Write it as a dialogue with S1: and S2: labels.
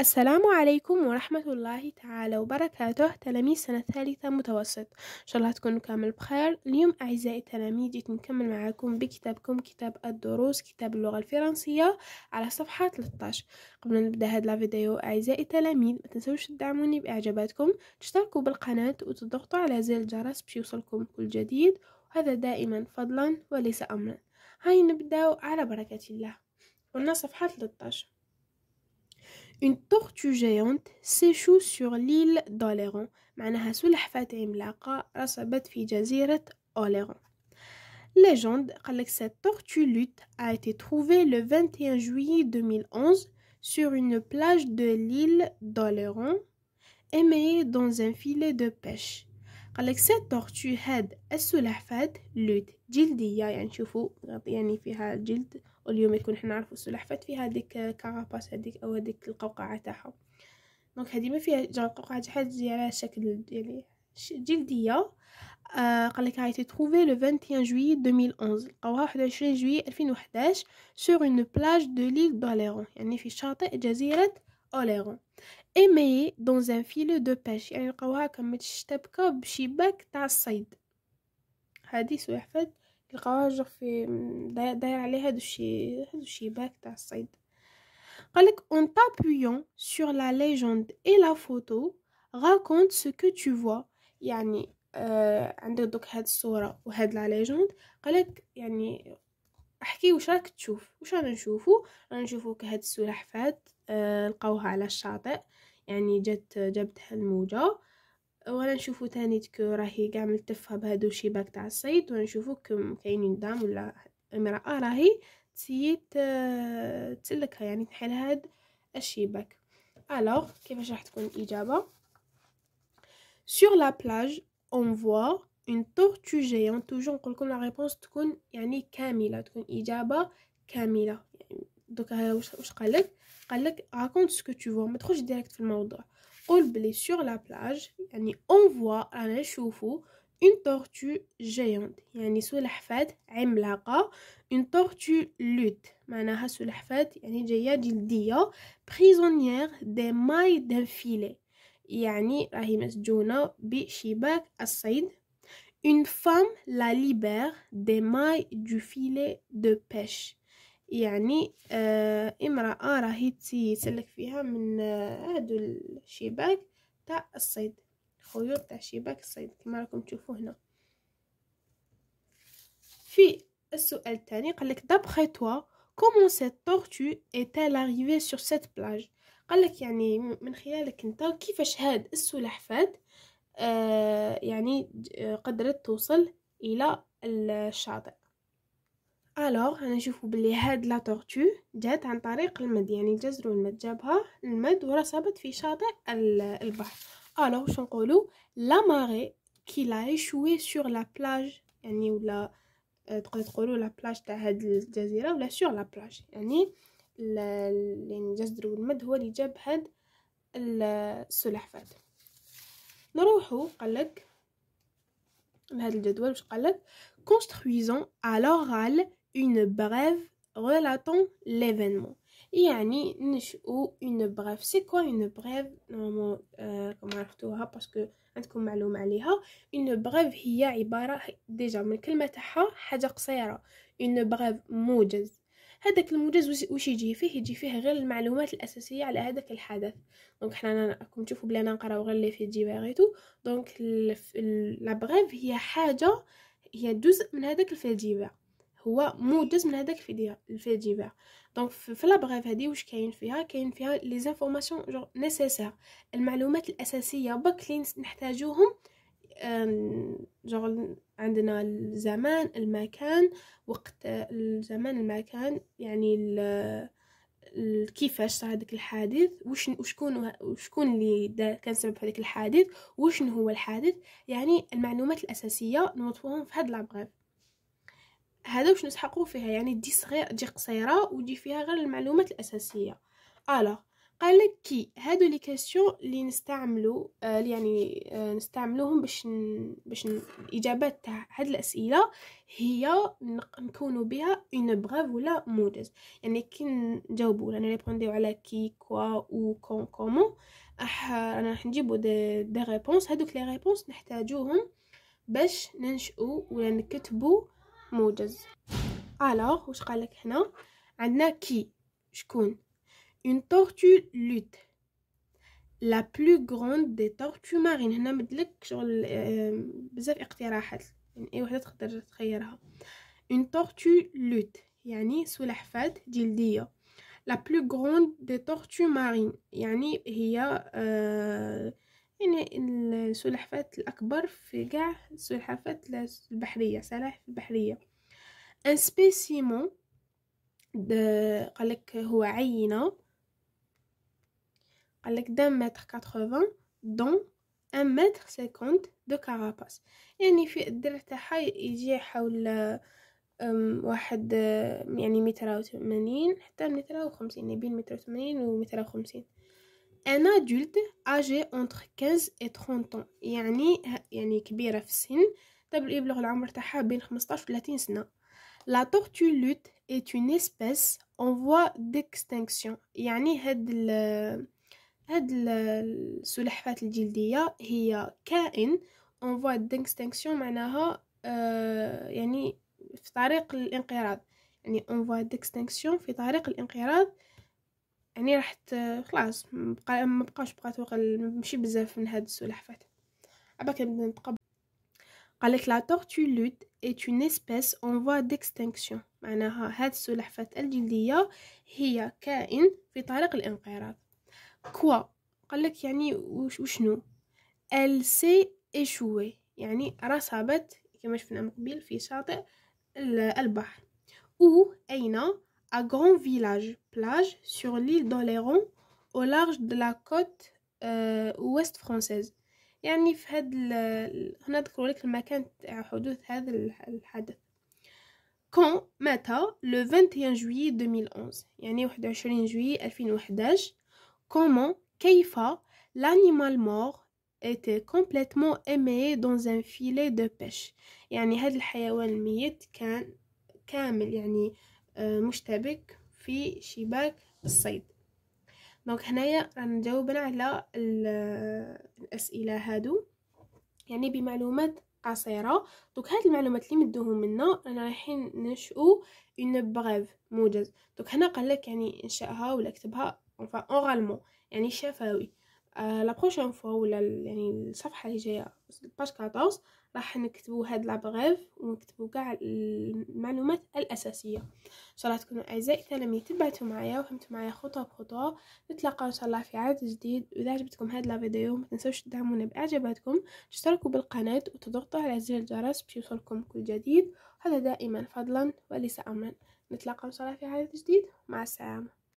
S1: السلام عليكم ورحمة الله تعالى وبركاته تلاميذ سنة ثالثة متوسط إن شاء الله تكونوا كامل بخير اليوم أعزائي التلاميذ جيت نكمل معاكم بكتابكم كتاب الدروس كتاب اللغة الفرنسية على صفحة 13 قبل أن نبدأ هذا الفيديو أعزائي التلاميذ ما تنسوش تدعموني بإعجاباتكم تشتركوا بالقناة وتضغطوا على زر الجرس باش يوصلكم كل جديد وهذا دائما فضلا وليس أمرا هاي نبدأ على بركة الله قلنا صفحة 13 Une tortue géante s'échoue sur l'île d'Oléron معناها سلحفاة عملاقة رسبت في جزيرة أوليرون Légende قالك cette tortue lutte a été trouvée le 21 juillet 2011 sur une plage de l'île d'Oléron émaillée dans un filet de pêche قالك cette tortue هاد السلحفاة لوت جلدية يعني شوفوا يعني فيها جلد واليوم يكون حنا نعرفوا السلاح في هذيك كاراباس هذيك او هذيك القوقعه تاعها دونك هذه ما فيها جو القوقعه تاعها تجي على شكل يعني جلديه آه قال لك هاي تروفي لو 21 جويي 2011 لقاوها 21 جويي 2011 سور اون بلاج دو ليل دوليرون يعني في شاطئ جزيره اوليرون ايمي دون ان فيلو دو بيش يعني لقاوها كما شبكه بشباك تاع الصيد هذه سلحفاه القواجغ في داير عليه هادو الشي هادو الشباك تاع الصيد قالك اون t'appuyant سور لا ليجوند اي لا فوتو raconte سو كو تو فوا يعني آه عندك دوك هاد الصوره وهاد لا ليجوند قالك يعني احكي واش راك تشوف واش انا نشوفو انا نشوفو كهاد السلحفات آه لقاوها على الشاطئ يعني جات جابتها الموجه ولا نشوفو تاني تكو راهي كاع ملتفه بهادو شباك تاع الصيد ونشوفو كاينين دام ولا امراه راهي تسيي تسلكها يعني تحل هاد الشباك الوغ كيفاش راح تكون الاجابه sur la plage on voit une tortue géante toujours نقولكم لا ريبونس تكون يعني كامله تكون اجابه كامله يعني دوكا واش قالك قالك raconte ce que tu vois ما تدخلش ديريكت في الموضوع Au bleu sur la plage, yani on à l'échauffe une tortue géante, yani sous la fête, imlaqa, une tortue lutte, manaha sous la yani jaya dia, prisonnière des mailles d'un filet, yani rahimes Jonah bi shibak Assaid une femme la libère des mailles du filet de pêche. يعني آه امرأة راهي تسلك فيها من آه هادو الشباك تاع الصيد خيوط تاع شباك الصيد كما راكم تشوفوا هنا في السؤال الثاني قالك دابخي توا كومون cette tortue est-elle سور سيت بلاج قال قالك يعني من خلالك انت كيفاش هاد السلحفات آه يعني آه، قدرت توصل الى الشاطئ الوغ غنشوفو بلي هاد لا تورتو جات عن طريق المد يعني الجزر المد جابها المد ورسبت في شاطئ البحر الوغ واش نقولو لا ماري كي لا ايشوي سور لا بلاج يعني ولا آه، تقدر تقولو لا بلاج تاع هاد الجزيره ولا سور لا بلاج يعني يعني الجزر المد هو اللي جاب هاد السلحفات نروحو قالك لهذا الجدول واش قالك construisons à l'oral une brève relatant l'événement يعني نشئوا une brève c'est quoi une brève normalement راكم عرفتوها باسكو عندكم معلومه عليها une brève هي عباره ديجا من الكلمه تاعها حاجه قصيره une brève موجز هذاك الموجز واش يجي فيه يجي فيه غير المعلومات الاساسيه على هذاك الحدث دونك حنا راكم تشوفوا بلي انا نقراو غير لي في جي دونك لا بريف هي حاجه هي جزء من هذاك الفيديبا هو موجز من هذاك الفيديو الفيديبير دونك في لا بريف هذه واش كاين فيها كاين فيها لي زانفورماسيون جو نيسيسير المعلومات الاساسيه باك اللي نحتاجوهم جور عندنا الزمان المكان وقت الزمان المكان يعني كيفاش صار هذاك الحادث واش وشكون وشكون اللي كان سبب هذاك الحادث وشنو هو الحادث يعني المعلومات الاساسيه نوضحوهم في هاد لابغيف هذا واش نسحقوا فيها يعني دي صغير دي قصيره ودي فيها غير المعلومات الاساسيه الوغ قال لك كي هادو لي كاسيون لي نستعملو آه يعني آه نستعملوهم باش ن... باش ن... الاجابات تاع هاد الاسئله هي نكونوا بها اون بغاف ولا موجز يعني كي نجاوبو رانا يعني ريبونديو على كي كوا او كون كومون راح انا راح نجيبو دي دي ريبونس هادوك لي ريبونس نحتاجوهم باش ننشئو ولا نكتبو موجز الوغ واش قالك هنا عندنا كي شكون اون تورتو لوت لا بلو غروند دي تورتو مارين هنا مدلك شغل بزاف اقتراحات يعني اي وحده تقدر تخيرها اون تورتو لوت يعني سلحفات جلديه لا بلو غروند دي تورتو مارين يعني هي أه يعني السلحفاة الأكبر في كاع السلحفاة البحرية سلاحف البحرية ان سبيسيمون قالك هو عينة قالك دان متر كاتخوفان دون ان متر سيكونت دو كاراباس يعني في الدرع تاعها يجي حول واحد يعني متر وثمانين حتى متر وخمسين بين متر وثمانين ومتر وخمسين ان ادولت اجي اونتر 15 و 30 يعني يعني كبيره في السن تبلغ يبلغ العمر تاعها بين 15 و 30 سنه لا تورتو لوت اي اون اسبيس اون فوا ديكستينكسيون يعني هاد ال هاد السلحفات الجلديه هي كائن اون فوا ديكستينكسيون معناها آه يعني في طريق الانقراض يعني اون فوا ديكستينكسيون في طريق الانقراض آه يعني راح خلاص مبقى ما بقاش بقات وقع ماشي بزاف من هاد السلحفات ابا كنبدا نتقبل قالك لا لود est اون اسبيس اون فوا ديكستينكسيون معناها هاد السلحفات الجلدية هي كائن في طريق الانقراض كوا قالك يعني وشنو ال سي échouée يعني رسبت كما شفنا من قبل في شاطئ البحر او اين à Grand Village, plage sur l'île d'Oléron au large de la côte euh, ouest française يعني في هاد هنا ذكروا لك المكان تاع حدوث هذا الحدث كون متى لو 21 جويي 2011 يعني 21 جويي 2011 comment كيف l'animal mort était complètement émaillé dans un filet de pêche يعني هذا الحيوان الميت كان كامل يعني آه آه، مشتبك في شباك الصيد دونك هنايا رانا جاوبنا على الاسئله هادو يعني بمعلومات قصيره دونك هاد المعلومات اللي مدوهم منا رانا رايحين ننشئو اون بغاف موجز دونك هنا قال لك يعني انشاها ولا كتبها اونفا اورالمون يعني شفوي لا بروشين فوا ولا يعني الصفحه اللي جايه باش 14 راح نكتبوا هاد لابغيف ونكتبوا كاع المعلومات الاساسيه ان شاء الله تكونوا اعزائي التلاميذ تبعتوا معايا وفهمتوا معايا خطوه بخطوه نتلاقاو ان شاء الله في عدد جديد واذا عجبتكم هاد لافيديو ما تنساوش تدعمونا باعجاباتكم تشتركوا بالقناه وتضغطوا على زر الجرس باش يوصلكم كل جديد هذا دائما فضلا وليس امرا نتلاقاو ان شاء الله في عدد جديد مع السلامه